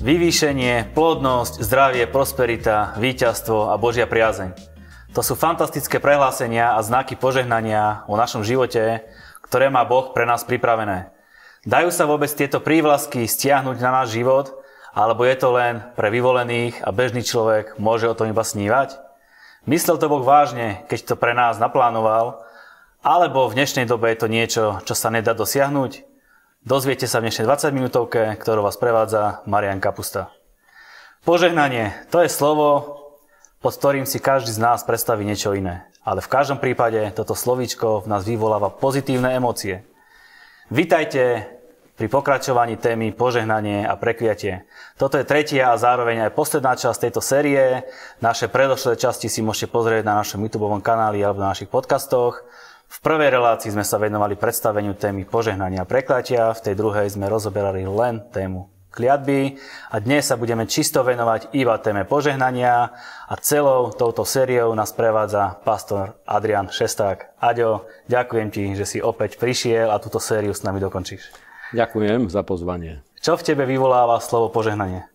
Vyvýšenie, plodnosť, zdravie, prosperita, víťazstvo a Božia priazeň. To sú fantastické prehlásenia a znaky požehnania o našom živote, ktoré má Boh pre nás pripravené. Dajú sa vôbec tieto prívlasky stiahnuť na náš život, alebo je to len pre vyvolených a bežný človek môže o tom iba snívať? Myslel to Boh vážne, keď to pre nás naplánoval, alebo v dnešnej dobe je to niečo, čo sa nedá dosiahnuť? Dozviete sa v dnešnej 20 minútovke, ktorú vás prevádza Marian Kapusta. Požehnanie, to je slovo, pod ktorým si každý z nás predstaví niečo iné. Ale v každom prípade toto slovíčko v nás vyvoláva pozitívne emócie. Vítajte pri pokračovaní témy požehnanie a prekliatie. Toto je tretia a zároveň aj posledná časť tejto série. Naše predošlé časti si môžete pozrieť na našom YouTube kanáli alebo na našich podcastoch. V prvej relácii sme sa venovali predstaveniu témy požehnania a prekliatia, v tej druhej sme rozoberali len tému kliatby a dnes sa budeme čisto venovať iba téme požehnania a celou touto sériou nás prevádza pastor Adrian Šesták. Aďo, ďakujem ti, že si opäť prišiel a túto sériu s nami dokončíš. Ďakujem za pozvanie. Čo v tebe vyvoláva slovo požehnanie?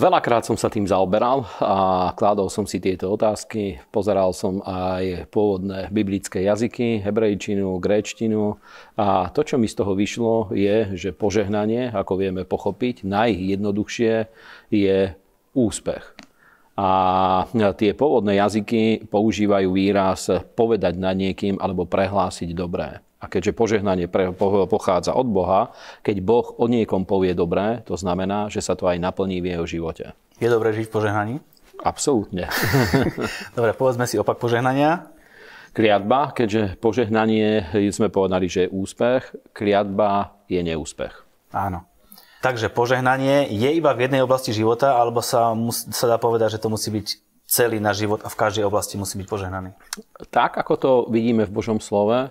Veľakrát som sa tým zaoberal a kládol som si tieto otázky. Pozeral som aj pôvodné biblické jazyky, hebrejčinu, gréčtinu. A to, čo mi z toho vyšlo, je, že požehnanie, ako vieme pochopiť, najjednoduchšie je úspech. A tie pôvodné jazyky používajú výraz povedať na niekým alebo prehlásiť dobré. A keďže požehnanie pochádza od Boha, keď Boh o niekom povie dobré, to znamená, že sa to aj naplní v jeho živote. Je dobré žiť v požehnaní? Absolútne. Dobre, povedzme si opak požehnania. Kliatba, keďže požehnanie sme povedali, že je úspech, kliatba je neúspech. Áno. Takže požehnanie je iba v jednej oblasti života, alebo sa, mus, sa dá povedať, že to musí byť celý náš život a v každej oblasti musí byť požehnaný. Tak, ako to vidíme v Božom slove,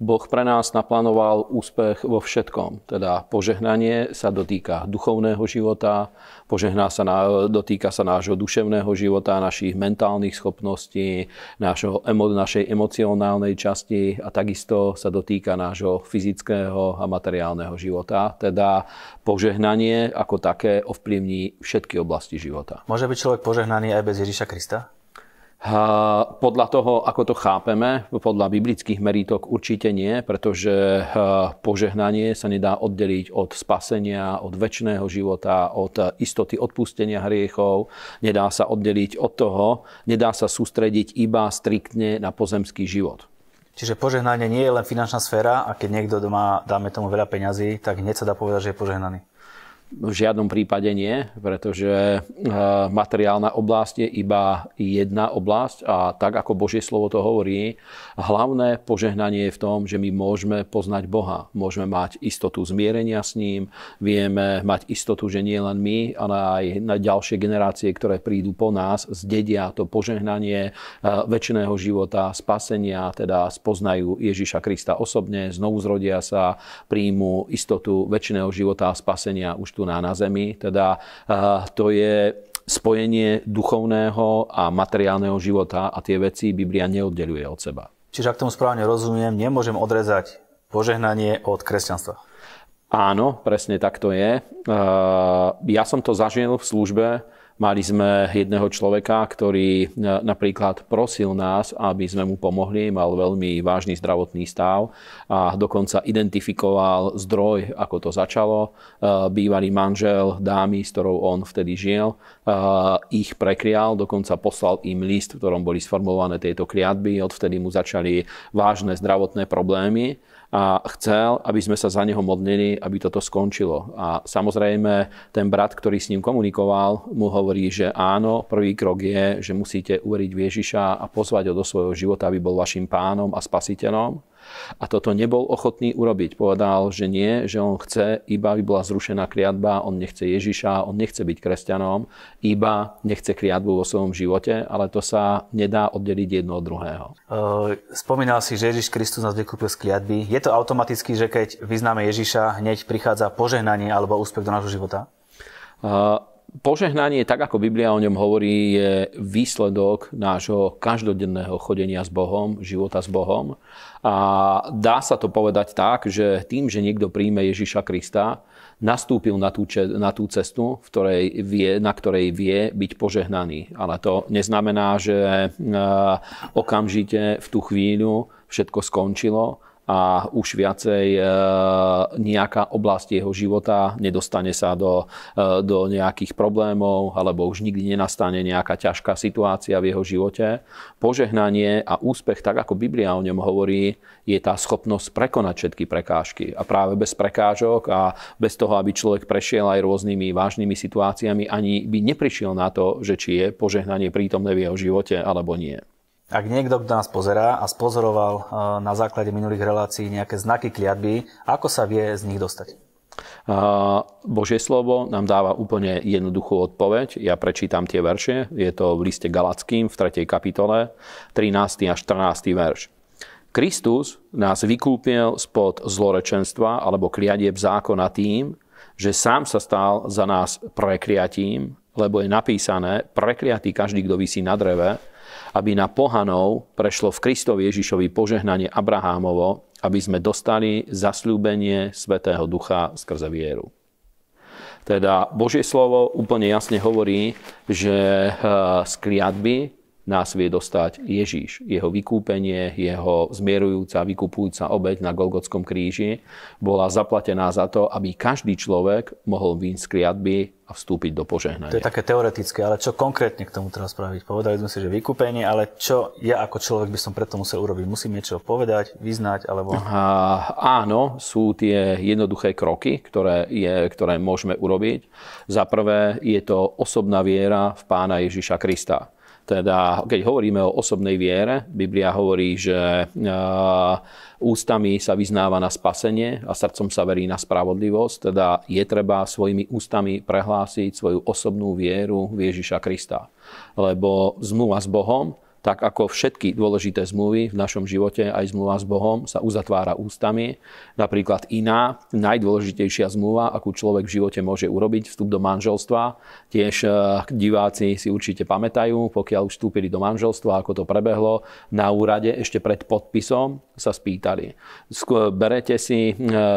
Boh pre nás naplánoval úspech vo všetkom. Teda požehnanie sa dotýka duchovného života, požehná sa na, dotýka sa nášho duševného života, našich mentálnych schopností, nášho, emo, našej emocionálnej časti a takisto sa dotýka nášho fyzického a materiálneho života. Teda požehnanie ako také ovplyvní všetky oblasti života. Môže byť človek požehnaný aj bez Ježiša Krista? Podľa toho, ako to chápeme, podľa biblických merítok určite nie, pretože požehnanie sa nedá oddeliť od spasenia, od väčšného života, od istoty odpustenia hriechov, nedá sa oddeliť od toho, nedá sa sústrediť iba striktne na pozemský život. Čiže požehnanie nie je len finančná sféra a keď niekto má, dáme tomu veľa peňazí, tak hneď sa dá povedať, že je požehnaný. V žiadnom prípade nie, pretože eh, materiálna oblasť je iba jedna oblasť a tak ako Božie slovo to hovorí, hlavné požehnanie je v tom, že my môžeme poznať Boha. Môžeme mať istotu zmierenia s ním, vieme mať istotu, že nie len my, ale aj na ďalšie generácie, ktoré prídu po nás, zdedia to požehnanie eh, väčšného života, spasenia, teda spoznajú Ježiša Krista osobne, znovu zrodia sa, príjmu istotu väčšného života a spasenia už tu na, na zemi. Teda eh, to je spojenie duchovného a materiálneho života a tie veci Biblia neoddeluje od seba. Čiže ak tomu správne rozumiem, nemôžem odrezať požehnanie od kresťanstva. Áno, presne tak to je. Eh, ja som to zažil v službe, Mali sme jedného človeka, ktorý e, napríklad prosil nás, aby sme mu pomohli, mal veľmi vážny zdravotný stav a dokonca identifikoval zdroj, ako to začalo. E, bývalý manžel dámy, s ktorou on vtedy žil, e, ich prekrial, dokonca poslal im list, v ktorom boli sformulované tieto kliatby. Odvtedy mu začali vážne zdravotné problémy a chcel, aby sme sa za neho modlili, aby toto skončilo. A samozrejme, ten brat, ktorý s ním komunikoval, mu hovorí, že áno, prvý krok je, že musíte uveriť v Ježiša a pozvať ho do svojho života, aby bol vašim pánom a spasiteľom. A toto nebol ochotný urobiť. Povedal, že nie, že on chce, iba aby bola zrušená kliatba, on nechce Ježiša, on nechce byť kresťanom, iba nechce kriadbu vo svojom živote, ale to sa nedá oddeliť jedno od druhého. Spomínal si, že Ježiš Kristus nás vykúpil z kliatby. Je to automaticky, že keď vyznáme Ježiša, hneď prichádza požehnanie alebo úspech do nášho života? požehnanie, tak ako Biblia o ňom hovorí, je výsledok nášho každodenného chodenia s Bohom, života s Bohom. A dá sa to povedať tak, že tým, že niekto príjme Ježiša Krista, nastúpil na tú, na tú cestu, v ktorej vie, na ktorej vie byť požehnaný. Ale to neznamená, že eh, okamžite v tú chvíľu všetko skončilo, a už viacej e, nejaká oblasť jeho života nedostane sa do, e, do nejakých problémov alebo už nikdy nenastane nejaká ťažká situácia v jeho živote. Požehnanie a úspech, tak ako Biblia o ňom hovorí, je tá schopnosť prekonať všetky prekážky. A práve bez prekážok a bez toho, aby človek prešiel aj rôznymi vážnymi situáciami, ani by neprišiel na to, že či je požehnanie prítomné v jeho živote alebo nie. Ak niekto, kto nás pozerá a spozoroval eh, na základe minulých relácií nejaké znaky kliatby, ako sa vie z nich dostať? Eh, Božie slovo nám dáva úplne jednoduchú odpoveď. Ja prečítam tie verše. Je to v liste Galackým v 3. kapitole, 13. a 14. verš. Kristus nás vykúpil spod zlorečenstva alebo kliadieb zákona tým, že sám sa stal za nás prekliatím, lebo je napísané, prekliatý každý, kto vysí na dreve, aby na pohanov prešlo v Kristovi Ježišovi požehnanie Abrahámovo, aby sme dostali zasľúbenie Svetého Ducha skrze vieru. Teda Božie slovo úplne jasne hovorí, že eh, z kliatby nás vie dostať Ježíš. Jeho vykúpenie, jeho zmierujúca, vykupujúca obeď na Golgotskom kríži bola zaplatená za to, aby každý človek mohol výjsť z kliatby a vstúpiť do požehnania. To je také teoretické, ale čo konkrétne k tomu treba spraviť? Povedali sme si, že vykúpenie, ale čo ja ako človek by som preto musel urobiť? Musím niečo povedať, vyznať? Alebo... A, áno, sú tie jednoduché kroky, ktoré, je, ktoré môžeme urobiť. Za prvé je to osobná viera v pána Ježiša Krista teda, keď hovoríme o osobnej viere, Biblia hovorí, že e, ústami sa vyznáva na spasenie a srdcom sa verí na spravodlivosť. Teda je treba svojimi ústami prehlásiť svoju osobnú vieru v Ježiša Krista. Lebo zmluva s Bohom tak ako všetky dôležité zmluvy v našom živote, aj zmluva s Bohom sa uzatvára ústami. Napríklad iná, najdôležitejšia zmluva, akú človek v živote môže urobiť, vstup do manželstva. Tiež eh, diváci si určite pamätajú, pokiaľ už vstúpili do manželstva, ako to prebehlo na úrade ešte pred podpisom sa spýtali. Berete si e,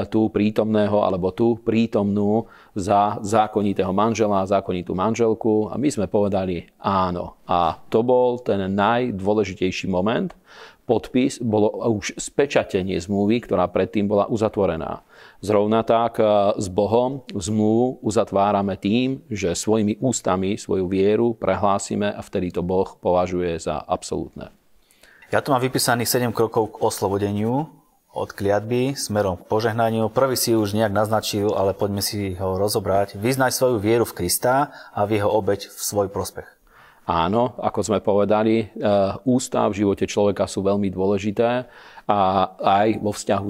tú prítomného alebo tú prítomnú za zákonitého manžela, zákonitú manželku a my sme povedali áno. A to bol ten najdôležitejší moment. Podpis bolo už spečatenie zmluvy, ktorá predtým bola uzatvorená. Zrovna tak e, s Bohom zmluvu uzatvárame tým, že svojimi ústami svoju vieru prehlásime a vtedy to Boh považuje za absolútne. Ja tu mám vypísaných 7 krokov k oslobodeniu od kliatby smerom k požehnaniu. Prvý si už nejak naznačil, ale poďme si ho rozobrať. Vyznaj svoju vieru v Krista a v jeho obeď v svoj prospech. Áno, ako sme povedali, eh, ústa v živote človeka sú veľmi dôležité a aj vo vzťahu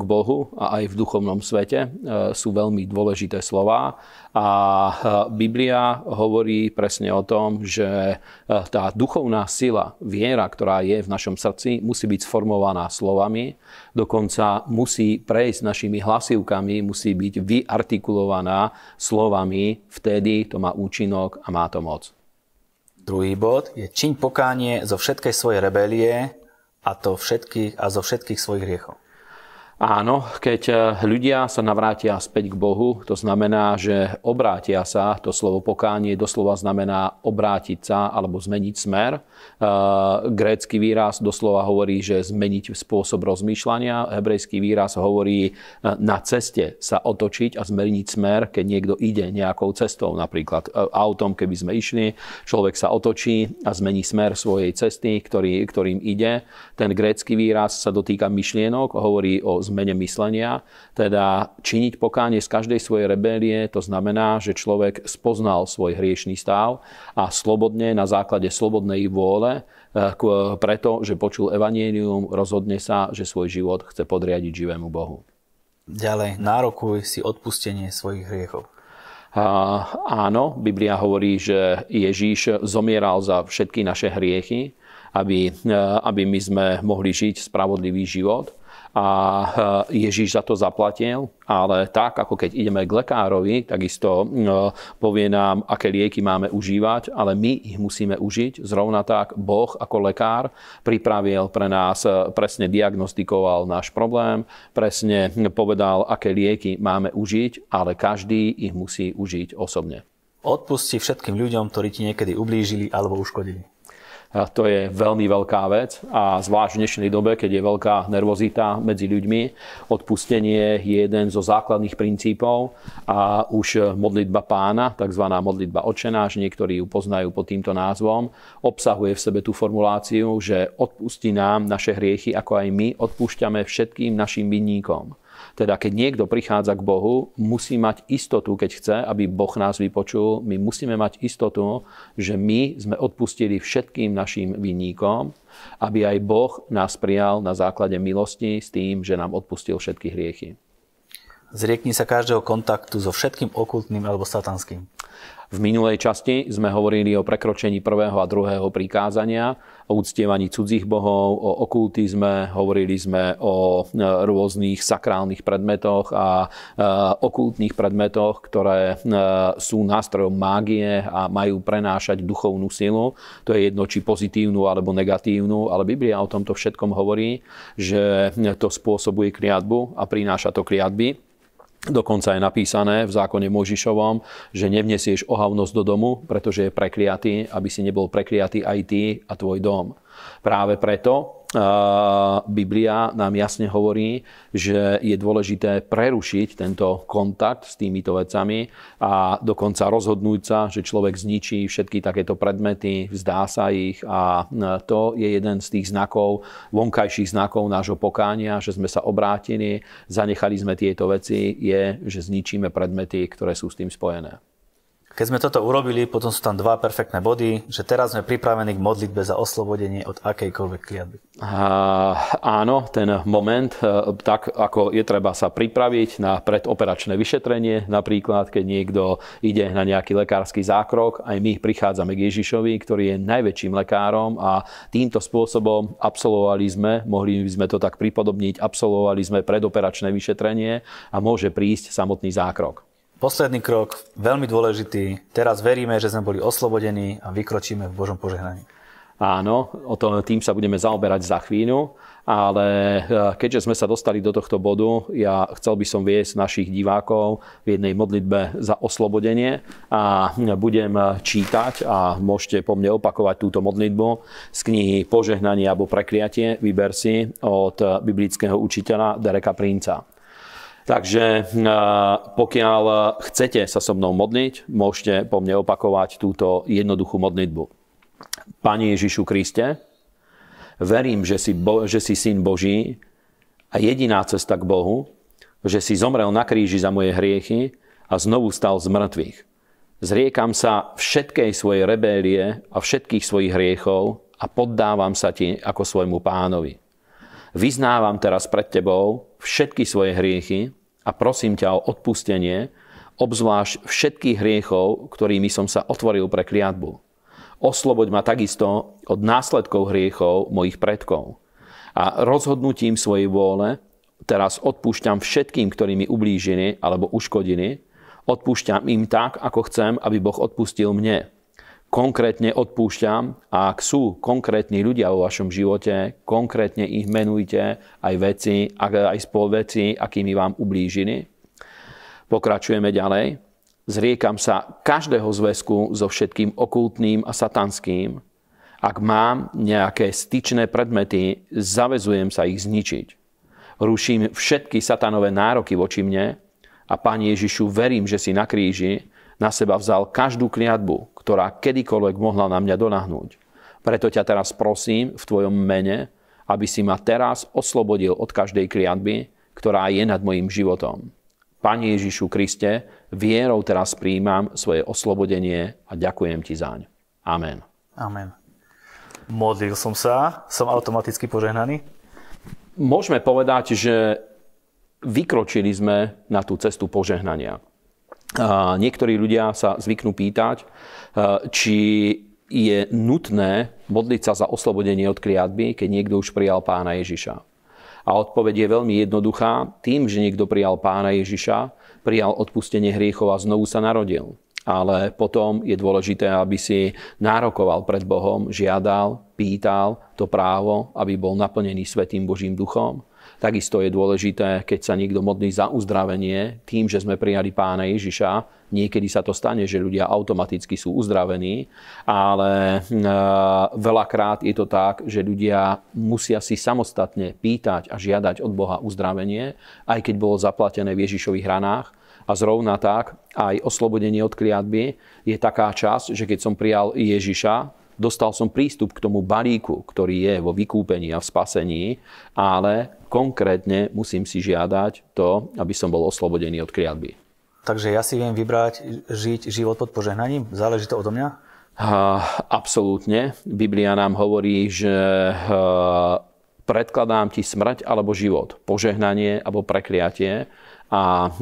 k Bohu a aj v duchovnom svete eh, sú veľmi dôležité slova. A eh, Biblia hovorí presne o tom, že tá duchovná sila, viera, ktorá je v našom srdci, musí byť sformovaná slovami, dokonca musí prejsť našimi hlasivkami, musí byť vyartikulovaná slovami, vtedy to má účinok a má to moc. Druhý bod je čiň pokánie zo všetkej svojej rebelie a to všetkých a zo všetkých svojich hriechov. Áno, keď eh, ľudia sa navrátia späť k Bohu, to znamená, že obrátia sa, to slovo pokánie doslova znamená obrátiť sa alebo zmeniť smer. Eh, grécky výraz doslova hovorí, že zmeniť spôsob rozmýšľania. Hebrejský výraz hovorí eh, na ceste sa otočiť a zmeniť smer, keď niekto ide nejakou cestou, napríklad autom, keby sme išli, človek sa otočí a zmení smer svojej cesty, ktorý, ktorým ide. Ten grécky výraz sa dotýka myšlienok, hovorí o zmene myslenia, teda činiť pokánie z každej svojej rebelie, to znamená, že človek spoznal svoj hriešný stav a slobodne na základe slobodnej vôle, eh, preto, že počul evanienium, rozhodne sa, že svoj život chce podriadiť živému Bohu. Ďalej, nárokuj si odpustenie svojich hriechov. A, áno, Biblia hovorí, že Ježíš zomieral za všetky naše hriechy, aby, eh, aby my sme mohli žiť spravodlivý život a e, Ježiš za to zaplatil, ale tak, ako keď ideme k lekárovi, takisto e, povie nám, aké lieky máme užívať, ale my ich musíme užiť. Zrovna tak Boh ako lekár pripravil pre nás, e, presne diagnostikoval náš problém, presne povedal, aké lieky máme užiť, ale každý ich musí užiť osobne. Odpusti všetkým ľuďom, ktorí ti niekedy ublížili alebo uškodili to je veľmi veľká vec a zvlášť v dnešnej dobe, keď je veľká nervozita medzi ľuďmi, odpustenie je jeden zo základných princípov a už modlitba pána, tzv. modlitba že niektorí ju poznajú pod týmto názvom, obsahuje v sebe tú formuláciu, že odpustí nám naše hriechy, ako aj my odpúšťame všetkým našim vinníkom. Teda keď niekto prichádza k Bohu, musí mať istotu, keď chce, aby Boh nás vypočul. My musíme mať istotu, že my sme odpustili všetkým našim vinníkom, aby aj Boh nás prijal na základe milosti s tým, že nám odpustil všetky hriechy. Zriekni sa každého kontaktu so všetkým okultným alebo satanským. V minulej časti sme hovorili o prekročení prvého a druhého prikázania, o uctievaní cudzích bohov, o okultizme, hovorili sme o e, rôznych sakrálnych predmetoch a e, okultných predmetoch, ktoré e, sú nástrojom mágie a majú prenášať duchovnú silu. To je jedno, či pozitívnu alebo negatívnu, ale Biblia o tomto všetkom hovorí, že to spôsobuje kliatbu a prináša to kliatby. Dokonca je napísané v zákone Možišovom, že nevnesieš ohavnosť do domu, pretože je prekliatý, aby si nebol prekliatý aj ty a tvoj dom. Práve preto Biblia nám jasne hovorí, že je dôležité prerušiť tento kontakt s týmito vecami a dokonca rozhodnúť sa, že človek zničí všetky takéto predmety, vzdá sa ich a to je jeden z tých znakov, vonkajších znakov nášho pokánia, že sme sa obrátili, zanechali sme tieto veci, je, že zničíme predmety, ktoré sú s tým spojené. Keď sme toto urobili, potom sú tam dva perfektné body, že teraz sme pripravení k modlitbe za oslobodenie od akejkoľvek kliatby. Uh, áno, ten moment, uh, tak ako je treba sa pripraviť na predoperačné vyšetrenie, napríklad keď niekto ide na nejaký lekársky zákrok, aj my prichádzame k Ježišovi, ktorý je najväčším lekárom a týmto spôsobom absolvovali sme, mohli by sme to tak pripodobniť, absolvovali sme predoperačné vyšetrenie a môže prísť samotný zákrok. Posledný krok, veľmi dôležitý. Teraz veríme, že sme boli oslobodení a vykročíme v Božom požehnaní. Áno, o to, tým sa budeme zaoberať za chvíľu, ale e, keďže sme sa dostali do tohto bodu, ja chcel by som viesť našich divákov v jednej modlitbe za oslobodenie a budem e, čítať a môžete po mne opakovať túto modlitbu z knihy Požehnanie alebo prekliatie, vyber si od e, biblického učiteľa Dereka Princa. Takže e, pokiaľ chcete sa so mnou modliť, môžete po mne opakovať túto jednoduchú modlitbu. Pani Ježišu Kriste, verím, že si, Bo- že si Syn Boží a jediná cesta k Bohu, že si zomrel na kríži za moje hriechy a znovu stal z mŕtvych. Zriekam sa všetkej svojej rebélie a všetkých svojich hriechov a poddávam sa ti ako svojmu pánovi. Vyznávam teraz pred tebou, všetky svoje hriechy a prosím ťa o odpustenie, obzvlášť všetkých hriechov, ktorými som sa otvoril pre kliatbu. Osloboď ma takisto od následkov hriechov mojich predkov. A rozhodnutím svojej vôle teraz odpúšťam všetkým, ktorými ublížili alebo uškodili, odpúšťam im tak, ako chcem, aby Boh odpustil mne konkrétne odpúšťam a ak sú konkrétni ľudia vo vašom živote, konkrétne ich menujte aj veci, aj spol veci, akými vám ublížili. Pokračujeme ďalej. Zriekam sa každého zväzku so všetkým okultným a satanským. Ak mám nejaké styčné predmety, zavezujem sa ich zničiť. Ruším všetky satanové nároky voči mne a Pán Ježišu verím, že si na kríži na seba vzal každú kliatbu, ktorá kedykoľvek mohla na mňa donahnúť. Preto ťa teraz prosím v tvojom mene, aby si ma teraz oslobodil od každej kliatby, ktorá je nad mojim životom. Pani Ježišu Kriste, vierou teraz príjmam svoje oslobodenie a ďakujem ti zaň. Amen. Amen. Modlil som sa, som automaticky požehnaný? Môžeme povedať, že vykročili sme na tú cestu požehnania niektorí ľudia sa zvyknú pýtať, e, či je nutné modliť sa za oslobodenie od kliatby, keď niekto už prijal pána Ježiša. A odpoveď je veľmi jednoduchá. Tým, že niekto prijal pána Ježiša, prijal odpustenie hriechov a znovu sa narodil. Ale potom je dôležité, aby si nárokoval pred Bohom, žiadal, pýtal to právo, aby bol naplnený Svetým Božím duchom Takisto je dôležité, keď sa niekto modlí za uzdravenie, tým, že sme prijali pána Ježiša, niekedy sa to stane, že ľudia automaticky sú uzdravení, ale e, veľakrát je to tak, že ľudia musia si samostatne pýtať a žiadať od Boha uzdravenie, aj keď bolo zaplatené v Ježišových ranách, a zrovna tak aj oslobodenie od kliatby je taká časť, že keď som prijal Ježiša, Dostal som prístup k tomu balíku, ktorý je vo vykúpení a v spasení, ale konkrétne musím si žiadať to, aby som bol oslobodený od kriadby. Takže ja si viem vybrať žiť život pod požehnaním? Záleží to odo mňa? Uh, absolútne. Biblia nám hovorí, že uh, predkladám ti smrť alebo život, požehnanie alebo prekliatie. A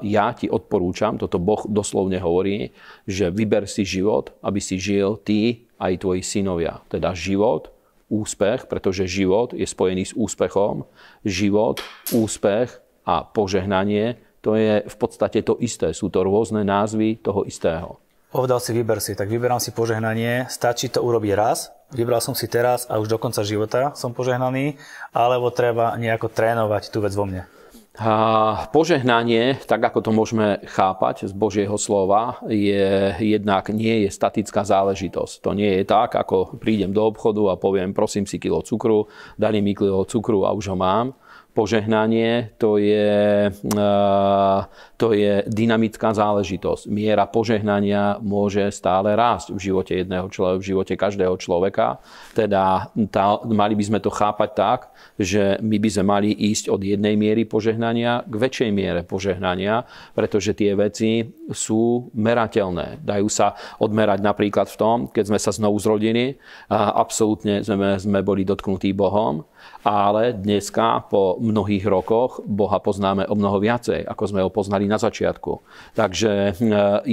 ja ti odporúčam, toto Boh doslovne hovorí, že vyber si život, aby si žil ty aj tvoji synovia. Teda život, úspech, pretože život je spojený s úspechom. Život, úspech a požehnanie, to je v podstate to isté. Sú to rôzne názvy toho istého. Povedal si, vyber si, tak vyberám si požehnanie. Stačí to urobiť raz, vybral som si teraz a už do konca života som požehnaný, alebo treba nejako trénovať tú vec vo mne? Požehnanie, tak ako to môžeme chápať z Božieho slova, je, jednak nie je statická záležitosť. To nie je tak, ako prídem do obchodu a poviem, prosím si kilo cukru, dali mi kilo cukru a už ho mám požehnanie to je, eh, to je dynamická záležitosť. Miera požehnania môže stále rásť v živote jedného človeka, v živote každého človeka. Teda tá, mali by sme to chápať tak, že my by sme mali ísť od jednej miery požehnania k väčšej miere požehnania, pretože tie veci sú merateľné. Dajú sa odmerať napríklad v tom, keď sme sa znovu zrodili, absolútne sme, sme boli dotknutí Bohom, ale dneska po mnohých rokoch Boha poznáme o mnoho viacej, ako sme ho poznali na začiatku. Takže e,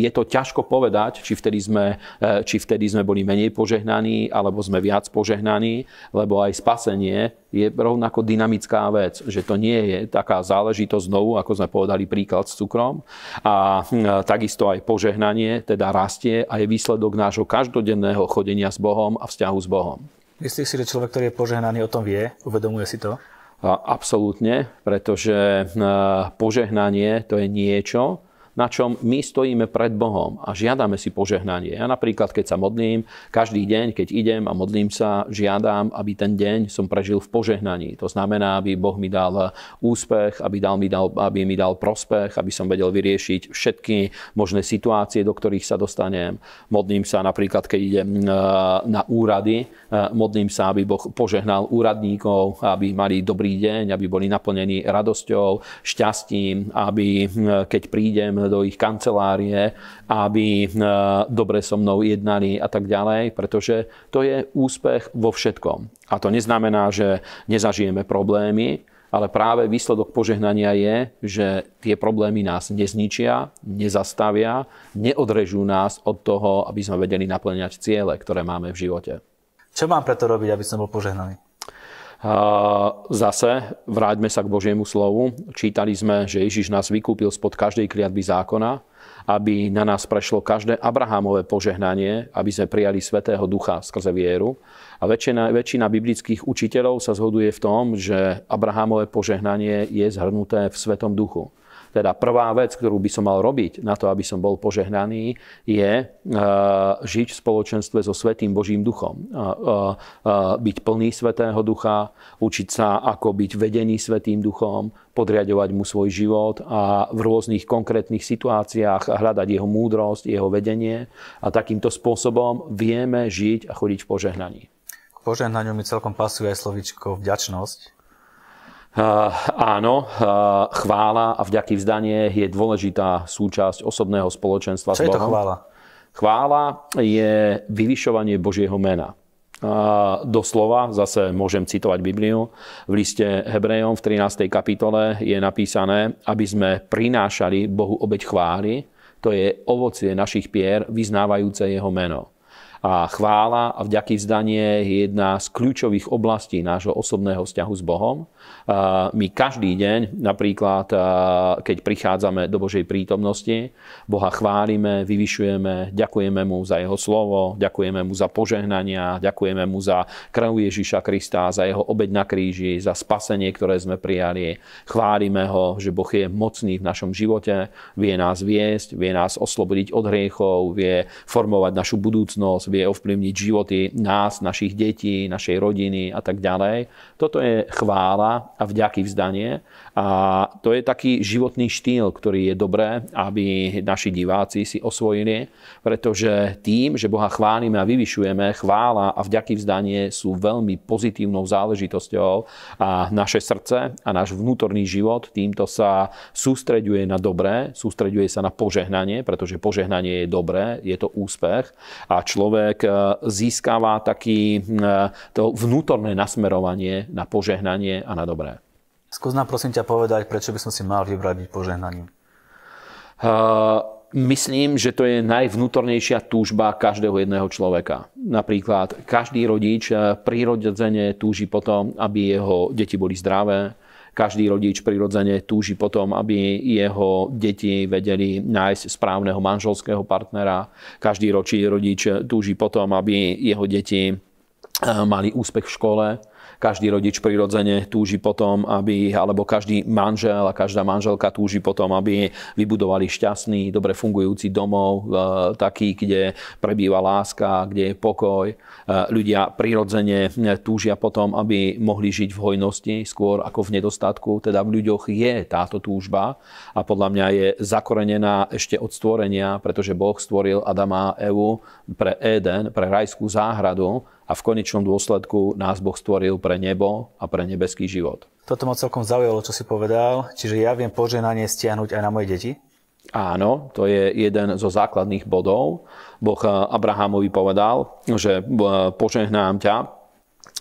je to ťažko povedať, či vtedy sme, e, či vtedy sme boli menej požehnaní, alebo sme viac požehnaní, lebo aj spasenie je rovnako dynamická vec, že to nie je taká záležitosť znovu, ako sme povedali príklad s cukrom. A e, takisto aj požehnanie, teda rastie a je výsledok nášho každodenného chodenia s Bohom a vzťahu s Bohom. Myslíš si, že človek, ktorý je požehnaný, o tom vie? Uvedomuje si to? Absolútne, pretože eh, požehnanie to je niečo, na čom my stojíme pred Bohom a žiadame si požehnanie. Ja napríklad, keď sa modlím, každý deň, keď idem a modlím sa, žiadam, aby ten deň som prežil v požehnaní. To znamená, aby Boh mi dal úspech, aby, dal mi dal, aby mi dal prospech, aby som vedel vyriešiť všetky možné situácie, do ktorých sa dostanem. Modlím sa napríklad, keď idem e, na úrady, e, modlím sa, aby Boh požehnal úradníkov, aby mali dobrý deň, aby boli naplnení radosťou, šťastím, aby e, keď prídem do ich kancelárie, aby e, dobre so mnou jednali a tak ďalej, pretože to je úspech vo všetkom. A to neznamená, že nezažijeme problémy, ale práve výsledok požehnania je, že tie problémy nás nezničia, nezastavia, neodrežú nás od toho, aby sme vedeli naplňať ciele, ktoré máme v živote. Čo mám preto robiť, aby som bol požehnaný? Zase vráťme sa k Božiemu slovu. Čítali sme, že Ježiš nás vykúpil spod každej kliatby zákona, aby na nás prešlo každé Abrahámové požehnanie, aby sme prijali Svetého Ducha skrze vieru. A väčšina, väčšina biblických učiteľov sa zhoduje v tom, že Abrahámové požehnanie je zhrnuté v Svetom Duchu. Teda prvá vec, ktorú by som mal robiť na to, aby som bol požehnaný, je e, žiť v spoločenstve so Svetým Božím duchom. E, e, byť plný Svetého ducha, učiť sa, ako byť vedený Svetým duchom, podriadovať mu svoj život a v rôznych konkrétnych situáciách hľadať jeho múdrosť, jeho vedenie a takýmto spôsobom vieme žiť a chodiť v požehnaní. K požehnaniu mi celkom pasuje aj slovičko vďačnosť. Eh, áno, eh, chvála a vďaky vzdanie je dôležitá súčasť osobného spoločenstva Čo s Bohom. je to chvála? Chvála je vyvyšovanie Božieho mena. Eh, doslova, zase môžem citovať Bibliu, v liste Hebrejom v 13. kapitole je napísané, aby sme prinášali Bohu obeď chvály, to je ovocie našich pier, vyznávajúce jeho meno. A chvála a vďaký vzdanie je jedna z kľúčových oblastí nášho osobného vzťahu s Bohom. My každý deň, napríklad keď prichádzame do Božej prítomnosti, Boha chválime, vyvyšujeme, ďakujeme mu za jeho slovo, ďakujeme mu za požehnania, ďakujeme mu za krv Ježiša Krista, za jeho obeď na kríži, za spasenie, ktoré sme prijali. Chválime ho, že Boh je mocný v našom živote, vie nás viesť, vie nás oslobodiť od hriechov, vie formovať našu budúcnosť, vie ovplyvniť životy nás, našich detí, našej rodiny a tak ďalej. Toto je chvála a vďaky vzdanie. A to je taký životný štýl, ktorý je dobré, aby naši diváci si osvojili, pretože tým, že Boha chválime a vyvyšujeme, chvála a vďaky vzdanie sú veľmi pozitívnou záležitosťou a naše srdce a náš vnútorný život týmto sa sústreďuje na dobré, sústreďuje sa na požehnanie, pretože požehnanie je dobré, je to úspech a človek človek e, získava taký e, to vnútorné nasmerovanie na požehnanie a na dobré. Skús nám prosím ťa povedať, prečo by som si mal vybrať byť požehnaním. Uh, myslím, že to je najvnútornejšia túžba každého jedného človeka. Napríklad každý rodič e, prirodzene túži potom, aby jeho deti boli zdravé, každý rodič prirodzene túži potom, aby jeho deti vedeli nájsť správneho manželského partnera. Každý ročí rodič túži potom, aby jeho deti eh, mali úspech v škole každý rodič prirodzene túži potom, aby, alebo každý manžel a každá manželka túži potom, aby vybudovali šťastný, dobre fungujúci domov, e, taký, kde prebýva láska, kde je pokoj. E, ľudia prirodzene e, túžia potom, aby mohli žiť v hojnosti skôr ako v nedostatku. Teda v ľuďoch je táto túžba a podľa mňa je zakorenená ešte od stvorenia, pretože Boh stvoril Adama a Evu pre Eden, pre rajskú záhradu a v konečnom dôsledku nás Boh stvoril pre nebo a pre nebeský život. Toto ma celkom zaujalo, čo si povedal. Čiže ja viem poženanie stiahnuť aj na moje deti? Áno, to je jeden zo základných bodov. Boh eh, Abrahamovi povedal, že eh, požehnám ťa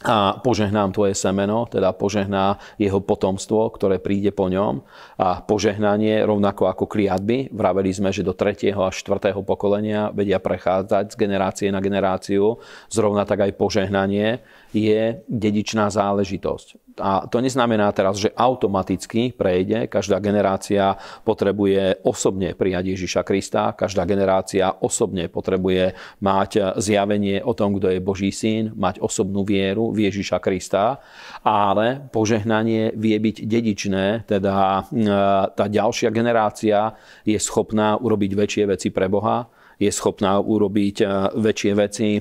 a požehnám tvoje semeno, teda požehná jeho potomstvo, ktoré príde po ňom. A požehnanie, rovnako ako kliatby, vraveli sme, že do 3. a 4. pokolenia vedia prechádzať z generácie na generáciu, zrovna tak aj požehnanie je dedičná záležitosť. A to neznamená teraz, že automaticky prejde, každá generácia potrebuje osobne prijať Ježiša Krista, každá generácia osobne potrebuje mať zjavenie o tom, kto je Boží syn, mať osobnú vieru v Ježiša Krista, ale požehnanie vie byť dedičné, teda e, tá ďalšia generácia je schopná urobiť väčšie veci pre Boha, je schopná urobiť e, väčšie veci, e,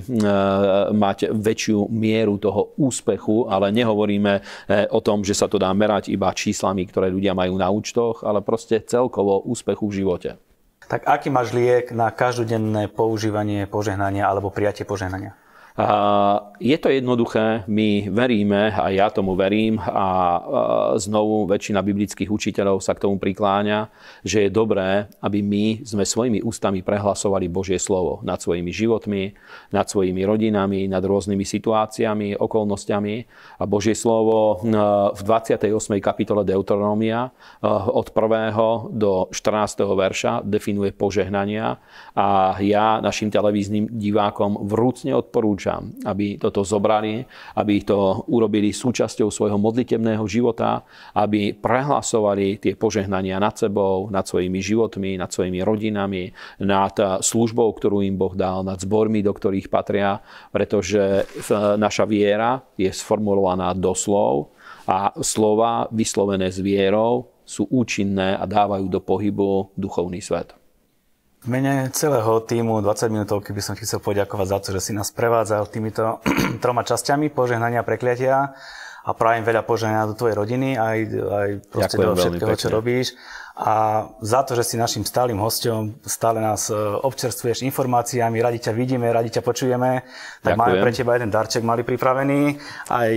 mať väčšiu mieru toho úspechu, ale nehovoríme e, o tom, že sa to dá merať iba číslami, ktoré ľudia majú na účtoch, ale proste celkovo úspechu v živote. Tak aký máš liek na každodenné používanie požehnania alebo prijatie požehnania? Je to jednoduché, my veríme, a ja tomu verím, a znovu väčšina biblických učiteľov sa k tomu prikláňa, že je dobré, aby my sme svojimi ústami prehlasovali Božie slovo nad svojimi životmi, nad svojimi rodinami, nad rôznymi situáciami, okolnostiami. A Božie slovo e, v 28. kapitole Deuteronomia e, od 1. do 14. verša definuje požehnania a ja našim televíznym divákom vrúcne odporúčam, Ježiša, aby toto zobrali, aby to urobili súčasťou svojho modlitebného života, aby prehlasovali tie požehnania nad sebou, nad svojimi životmi, nad svojimi rodinami, nad eh, službou, ktorú im Boh dal, nad zbormi, do ktorých patria, pretože eh, naša viera je sformulovaná do slov a slova vyslovené s vierou sú účinné a dávajú do pohybu duchovný svet. V mene celého týmu 20 minútovky by som ti chcel poďakovať za to, že si nás prevádzal týmito troma časťami požehnania prekliatia a prajem veľa požehnania do tvojej rodiny aj, aj proste Ďakujem do všetkého, čo robíš. A za to, že si našim stálym hosťom, stále nás e, občerstvuješ informáciami, radi ťa vidíme, radi ťa počujeme, tak Ďakujem. máme pre teba jeden darček mali pripravený. Aj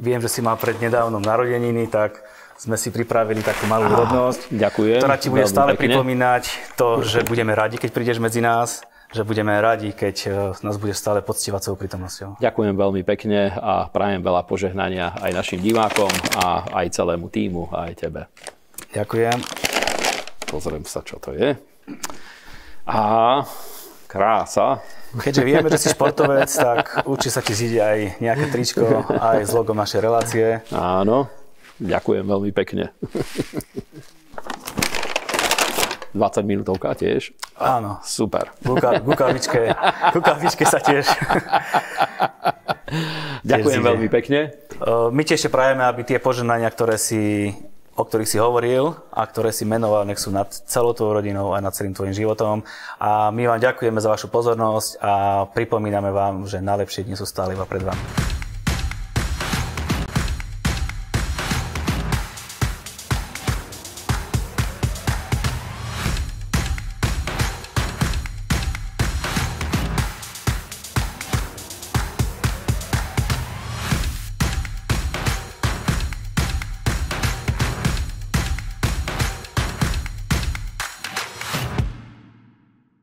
viem, že si má pred nedávnom narodeniny, tak sme si pripravili takú malú úrodnosť, ktorá ti bude stále pripomínať to, že budeme radi, keď prídeš medzi nás že budeme radi, keď e, nás bude stále poctivať svojou prítomnosťou. Ďakujem veľmi pekne a prajem veľa požehnania aj našim divákom a aj celému týmu a aj tebe. Ďakujem. Pozriem sa, čo to je. A krása. Keďže vieme, že si športovec, tak určite sa ti zíde aj nejaké tričko, aj s logom našej relácie. Áno. Ďakujem veľmi pekne. 20 minútovka tiež. Áno. Super. kukavičke, kukavičke sa tiež. Ďakujem tiež veľmi pekne. My tiež prajeme, aby tie poženania, ktoré si, o ktorých si hovoril a ktoré si menoval, nech sú nad celou tvojou rodinou a nad celým tvojim životom. A my vám ďakujeme za vašu pozornosť a pripomíname vám, že najlepšie dni sú stále iba pred vami.